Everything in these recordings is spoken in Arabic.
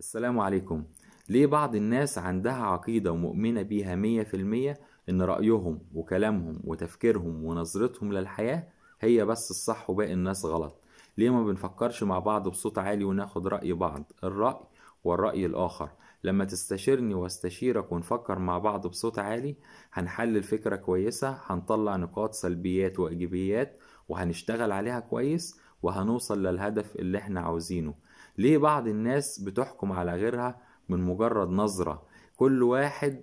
السلام عليكم ليه بعض الناس عندها عقيدة ومؤمنة بيها مية في المية إن رأيهم وكلامهم وتفكيرهم ونظرتهم للحياة هي بس الصح وباقي الناس غلط ليه ما بنفكرش مع بعض بصوت عالي وناخد رأي بعض الرأي والرأي الآخر لما تستشيرني واستشيرك ونفكر مع بعض بصوت عالي هنحلل فكرة كويسة هنطلع نقاط سلبيات وإيجابيات وهنشتغل عليها كويس وهنوصل للهدف اللي احنا عاوزينه ليه بعض الناس بتحكم على غيرها من مجرد نظرة كل واحد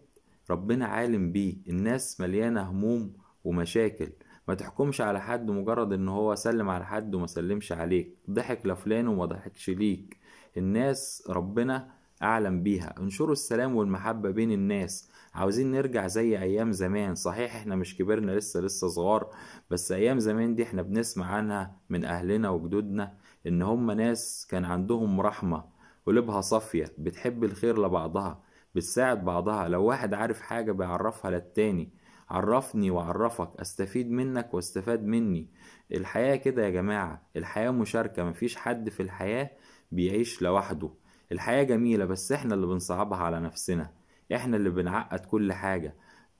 ربنا عالم بيه الناس مليانة هموم ومشاكل ما تحكمش على حد مجرد ان هو سلم على حد وما سلمش عليك ضحك لفلان وما ضحكش ليك الناس ربنا اعلم بيها انشروا السلام والمحبة بين الناس عاوزين نرجع زي ايام زمان صحيح احنا مش كبرنا لسه لسه صغار بس ايام زمان دي احنا بنسمع عنها من اهلنا وجدودنا ان هم ناس كان عندهم رحمة قلوبها صافية بتحب الخير لبعضها بتساعد بعضها لو واحد عارف حاجة بيعرفها للتاني عرفني وعرفك استفيد منك واستفاد مني الحياة كده يا جماعة الحياة مشاركة مفيش حد في الحياة بيعيش لوحده الحياة جميلة بس احنا اللي بنصعبها على نفسنا احنا اللي بنعقد كل حاجه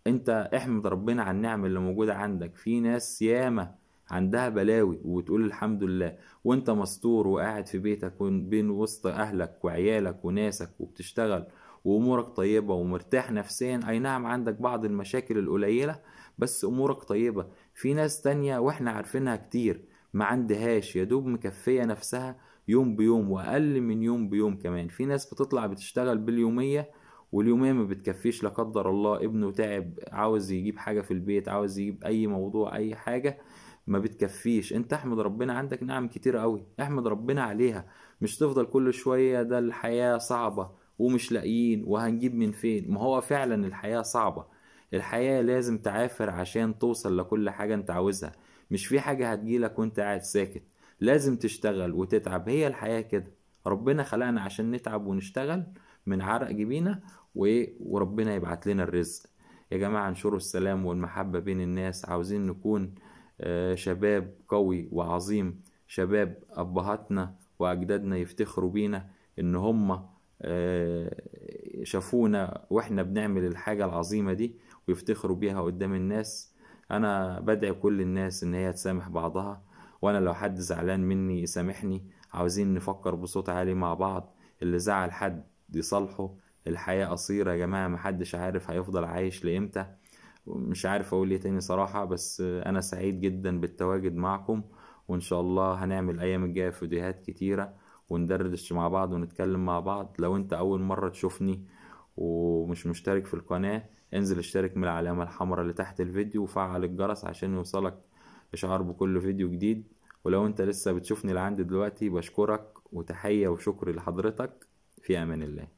انت احمد ربنا على النعم اللي موجوده عندك في ناس ياما عندها بلاوي وبتقول الحمد لله وانت مستور وقاعد في بيتك بين وسط اهلك وعيالك وناسك وبتشتغل وامورك طيبه ومرتاح نفسيا اي نعم عندك بعض المشاكل القليله بس امورك طيبه في ناس تانية واحنا عارفينها كتير ما عندهاش يا دوب مكفيه نفسها يوم بيوم واقل من يوم بيوم كمان في ناس بتطلع بتشتغل باليوميه واليوميه ما بتكفيش لا قدر الله ابنه تعب عاوز يجيب حاجه في البيت عاوز يجيب اي موضوع اي حاجه ما بتكفيش انت احمد ربنا عندك نعم كتير قوي احمد ربنا عليها مش تفضل كل شويه ده الحياه صعبه ومش لاقيين وهنجيب من فين ما هو فعلا الحياه صعبه الحياه لازم تعافر عشان توصل لكل حاجه انت عاوزها مش في حاجه هتجيلك وانت قاعد ساكت لازم تشتغل وتتعب هي الحياه كده ربنا خلقنا عشان نتعب ونشتغل من عرق جبينة وربنا يبعت لنا الرزق يا جماعة انشروا السلام والمحبة بين الناس عاوزين نكون آه، شباب قوي وعظيم شباب أبهاتنا وأجدادنا يفتخروا بينا إن هم آه، شافونا وإحنا بنعمل الحاجة العظيمة دي ويفتخروا بيها قدام الناس أنا بدعي كل الناس إن هي تسامح بعضها وأنا لو حد زعلان مني يسامحني عاوزين نفكر بصوت عالي مع بعض اللي زعل حد دي صالحه الحياة قصيرة يا جماعة محدش عارف هيفضل عايش لإمتى مش عارف أقول إيه تاني صراحة بس أنا سعيد جدا بالتواجد معكم وإن شاء الله هنعمل الأيام الجاية فيديوهات كتيرة وندردش مع بعض ونتكلم مع بعض لو أنت أول مرة تشوفني ومش مشترك في القناة انزل اشترك من العلامة الحمراء اللي تحت الفيديو وفعل الجرس عشان يوصلك إشعار بكل فيديو جديد ولو انت لسه بتشوفني لعند دلوقتي بشكرك وتحية وشكر لحضرتك في امان الله